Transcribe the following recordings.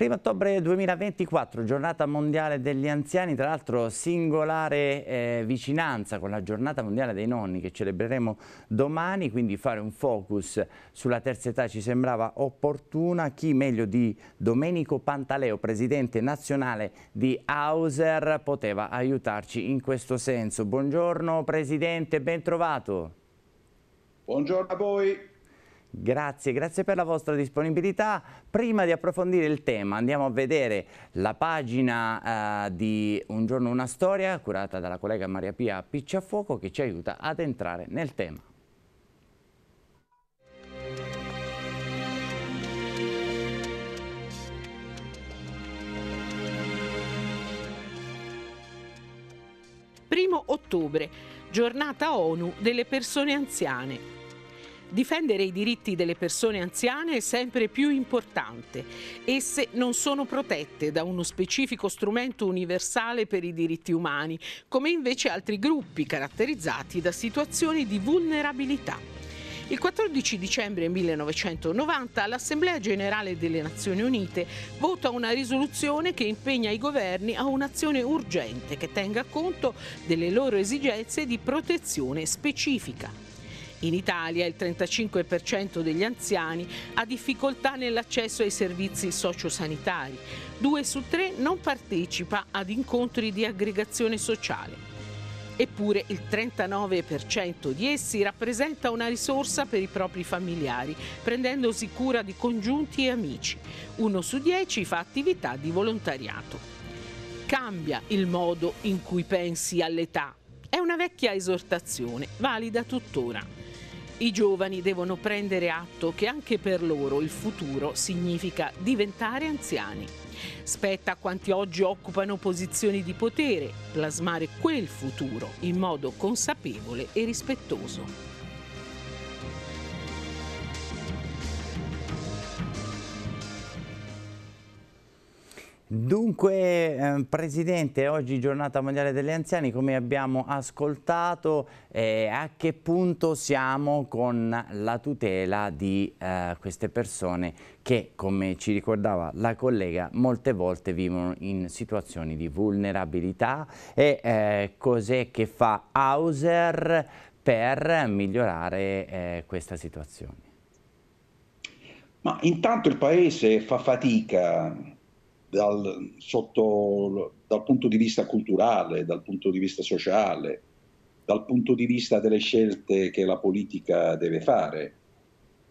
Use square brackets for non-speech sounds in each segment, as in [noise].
1 ottobre 2024, giornata mondiale degli anziani, tra l'altro singolare eh, vicinanza con la giornata mondiale dei nonni che celebreremo domani, quindi fare un focus sulla terza età ci sembrava opportuna, chi meglio di Domenico Pantaleo, presidente nazionale di Hauser, poteva aiutarci in questo senso. Buongiorno Presidente, ben trovato. Buongiorno a voi. Grazie, grazie per la vostra disponibilità. Prima di approfondire il tema andiamo a vedere la pagina eh, di Un giorno una storia curata dalla collega Maria Pia Picciafuoco che ci aiuta ad entrare nel tema. Primo ottobre, giornata ONU delle persone anziane. Difendere i diritti delle persone anziane è sempre più importante. Esse non sono protette da uno specifico strumento universale per i diritti umani, come invece altri gruppi caratterizzati da situazioni di vulnerabilità. Il 14 dicembre 1990 l'Assemblea generale delle Nazioni Unite vota una risoluzione che impegna i governi a un'azione urgente che tenga conto delle loro esigenze di protezione specifica. In Italia il 35% degli anziani ha difficoltà nell'accesso ai servizi sociosanitari. Due su tre non partecipa ad incontri di aggregazione sociale. Eppure il 39% di essi rappresenta una risorsa per i propri familiari, prendendosi cura di congiunti e amici. Uno su dieci fa attività di volontariato. Cambia il modo in cui pensi all'età. È una vecchia esortazione, valida tuttora. I giovani devono prendere atto che anche per loro il futuro significa diventare anziani. Spetta a quanti oggi occupano posizioni di potere plasmare quel futuro in modo consapevole e rispettoso. Dunque, eh, Presidente, oggi giornata mondiale degli anziani, come abbiamo ascoltato, eh, a che punto siamo con la tutela di eh, queste persone che, come ci ricordava la collega, molte volte vivono in situazioni di vulnerabilità e eh, cos'è che fa Hauser per migliorare eh, questa situazione? Ma intanto il Paese fa fatica dal, sotto, dal punto di vista culturale, dal punto di vista sociale, dal punto di vista delle scelte che la politica deve fare,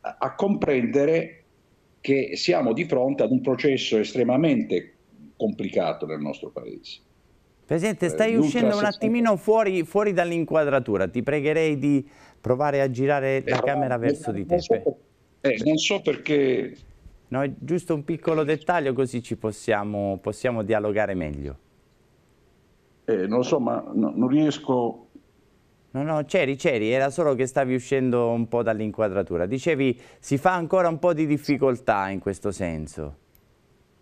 a, a comprendere che siamo di fronte ad un processo estremamente complicato nel nostro paese. Presidente, eh, stai eh, uscendo un attimino fuori, fuori dall'inquadratura, ti pregherei di provare a girare la eh, camera verso non, di te. so, eh, non so perché No? Giusto un piccolo dettaglio così ci possiamo, possiamo dialogare meglio. Eh, non so, ma no, non riesco... No, no, c'eri, c'eri, era solo che stavi uscendo un po' dall'inquadratura. Dicevi, si fa ancora un po' di difficoltà in questo senso.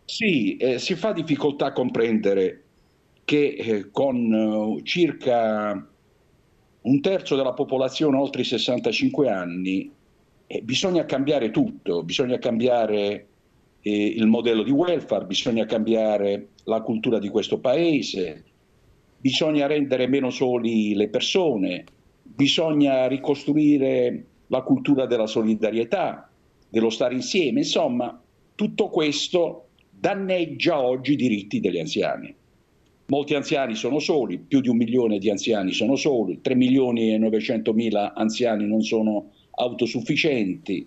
Sì, eh, si fa difficoltà a comprendere che eh, con eh, circa un terzo della popolazione oltre i 65 anni eh, bisogna cambiare tutto, bisogna cambiare eh, il modello di welfare, bisogna cambiare la cultura di questo paese, bisogna rendere meno soli le persone, bisogna ricostruire la cultura della solidarietà, dello stare insieme, insomma tutto questo danneggia oggi i diritti degli anziani. Molti anziani sono soli, più di un milione di anziani sono soli, 3 milioni e 900 mila anziani non sono autosufficienti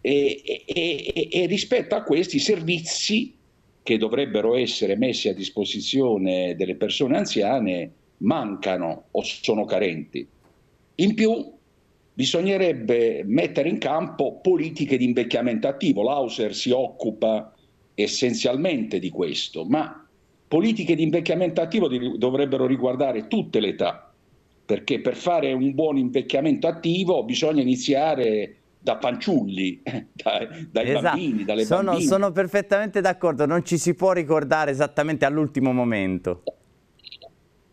e, e, e, rispetto a questi servizi che dovrebbero essere messi a disposizione delle persone anziane mancano o sono carenti. In più bisognerebbe mettere in campo politiche di invecchiamento attivo. L'Auser si occupa essenzialmente di questo, ma politiche di invecchiamento attivo dovrebbero riguardare tutte le età, perché per fare un buon invecchiamento attivo bisogna iniziare da fanciulli, [laughs] da, dai esatto. bambini, dalle sono, bambine. Sono perfettamente d'accordo, non ci si può ricordare esattamente all'ultimo momento.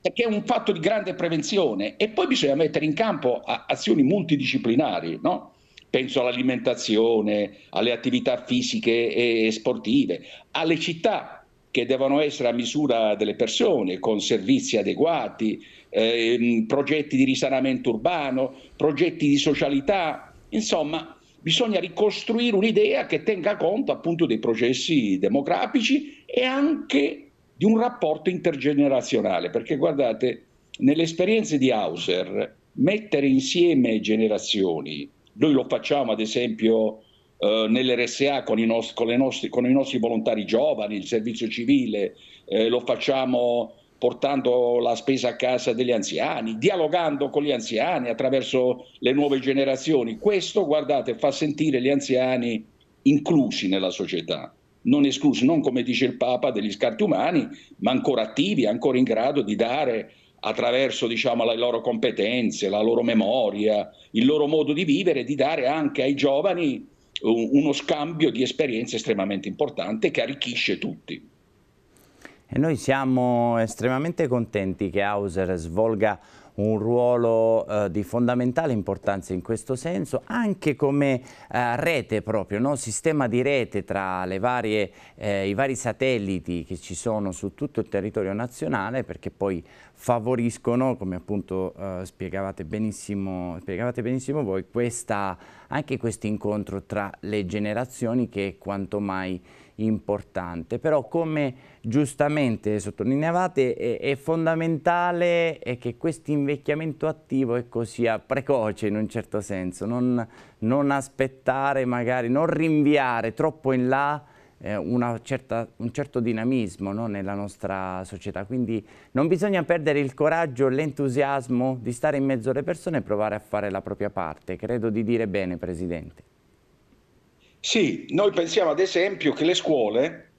Perché è un fatto di grande prevenzione e poi bisogna mettere in campo azioni multidisciplinari, no? Penso all'alimentazione, alle attività fisiche e sportive, alle città che devono essere a misura delle persone, con servizi adeguati, eh, progetti di risanamento urbano, progetti di socialità, insomma bisogna ricostruire un'idea che tenga conto appunto dei processi demografici e anche di un rapporto intergenerazionale, perché guardate, nelle esperienze di Hauser mettere insieme generazioni, noi lo facciamo ad esempio eh, nell'RSA con i, nostri, con, nostri, con i, nostri, volontari giovani, il servizio civile, eh, lo facciamo portando la spesa a casa degli anziani, dialogando con gli anziani attraverso le nuove generazioni. Questo, guardate, fa sentire gli anziani inclusi nella società, non esclusi, non come dice il Papa degli scarti umani, ma ancora attivi, ancora in grado di dare attraverso diciamo, le loro competenze, la loro memoria, il loro modo di vivere, di dare anche ai giovani uh, uno scambio di esperienze estremamente importante che arricchisce tutti. E noi siamo estremamente contenti che Hauser svolga un ruolo eh, di fondamentale importanza in questo senso, anche come eh, rete proprio, no? sistema di rete tra varie, eh, i vari satelliti che ci sono su tutto il territorio nazionale, perché poi favoriscono, come appunto eh, spiegavate, benissimo, spiegavate, benissimo, voi, questa, anche questo incontro tra le generazioni che è quanto mai importante. Però come giustamente sottolineavate è, è fondamentale è che questo invecchiamento attivo ecco, sia precoce in un certo senso, non, non aspettare magari, non rinviare troppo in là eh, certa, un certo dinamismo no, nella nostra società, quindi non bisogna perdere il coraggio, l'entusiasmo di stare in mezzo alle persone e provare a fare la propria parte, credo di dire bene Presidente. Sì, noi pensiamo ad esempio che le scuole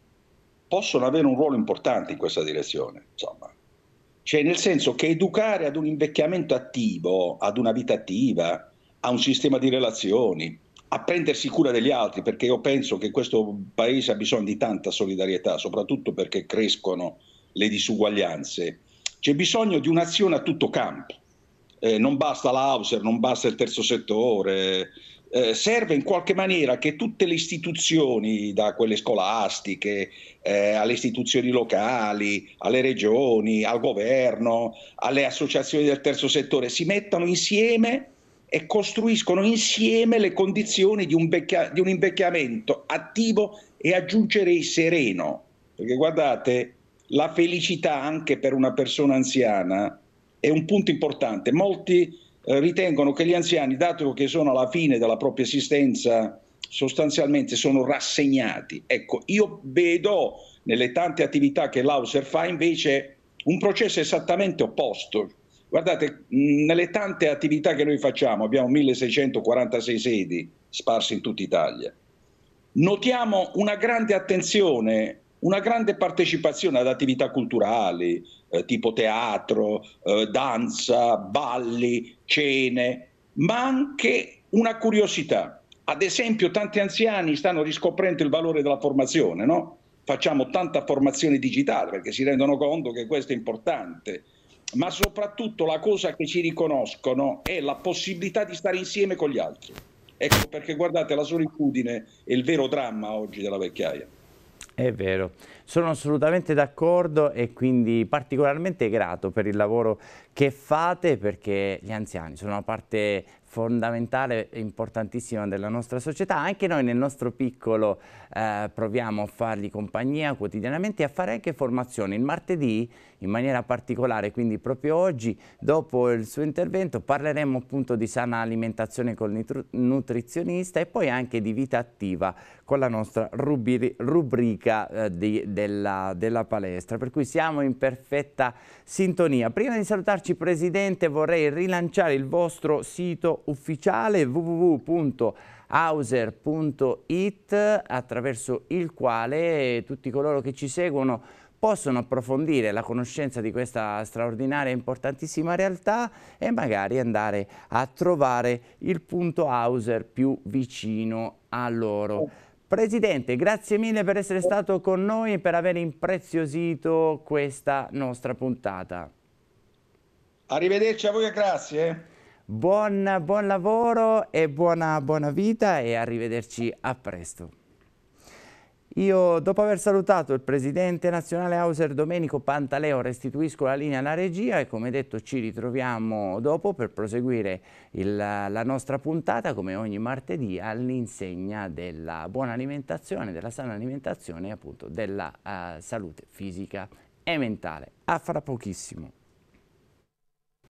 possono avere un ruolo importante in questa direzione, insomma. Cioè nel senso che educare ad un invecchiamento attivo, ad una vita attiva, a un sistema di relazioni, a prendersi cura degli altri, perché io penso che questo paese ha bisogno di tanta solidarietà, soprattutto perché crescono le disuguaglianze. C'è bisogno di un'azione a tutto campo. Eh, non basta l'Auser, non basta il terzo settore, eh, serve in qualche maniera che tutte le istituzioni, da quelle scolastiche eh, alle istituzioni locali, alle regioni, al governo, alle associazioni del terzo settore, si mettano insieme e costruiscono insieme le condizioni di un, becca- di un invecchiamento attivo e aggiungerei sereno. Perché guardate, la felicità anche per una persona anziana è un punto importante. Molti eh, ritengono che gli anziani, dato che sono alla fine della propria esistenza, sostanzialmente sono rassegnati. Ecco, io vedo nelle tante attività che l'Auser fa invece un processo esattamente opposto, Guardate, nelle tante attività che noi facciamo, abbiamo 1646 sedi sparse in tutta Italia, notiamo una grande attenzione, una grande partecipazione ad attività culturali, eh, tipo teatro, eh, danza, balli, cene, ma anche una curiosità. Ad esempio, tanti anziani stanno riscoprendo il valore della formazione, no? Facciamo tanta formazione digitale perché si rendono conto che questo è importante ma soprattutto la cosa che ci riconoscono è la possibilità di stare insieme con gli altri. Ecco perché guardate la solitudine è il vero dramma oggi della vecchiaia. È vero, sono assolutamente d'accordo e quindi particolarmente grato per il lavoro che fate perché gli anziani sono una parte fondamentale e importantissima della nostra società. Anche noi nel nostro piccolo eh, proviamo a fargli compagnia quotidianamente e a fare anche formazione. Il martedì, in maniera particolare, quindi proprio oggi, dopo il suo intervento, parleremo appunto di sana alimentazione con il nutrizionista e poi anche di vita attiva con la nostra rubrica eh, di, della, della palestra. Per cui siamo in perfetta sintonia. Prima di salutarci, Presidente, vorrei rilanciare il vostro sito ufficiale www.hauser.it attraverso il quale tutti coloro che ci seguono possono approfondire la conoscenza di questa straordinaria e importantissima realtà e magari andare a trovare il punto Hauser più vicino a loro. Presidente, grazie mille per essere stato con noi e per aver impreziosito questa nostra puntata. Arrivederci a voi e grazie. Buon, buon lavoro e buona, buona vita e arrivederci a presto. Io, dopo aver salutato il presidente nazionale Hauser Domenico Pantaleo, restituisco la linea alla regia e come detto ci ritroviamo dopo per proseguire il, la nostra puntata come ogni martedì all'insegna della buona alimentazione, della sana alimentazione e appunto della uh, salute fisica e mentale. A fra pochissimo.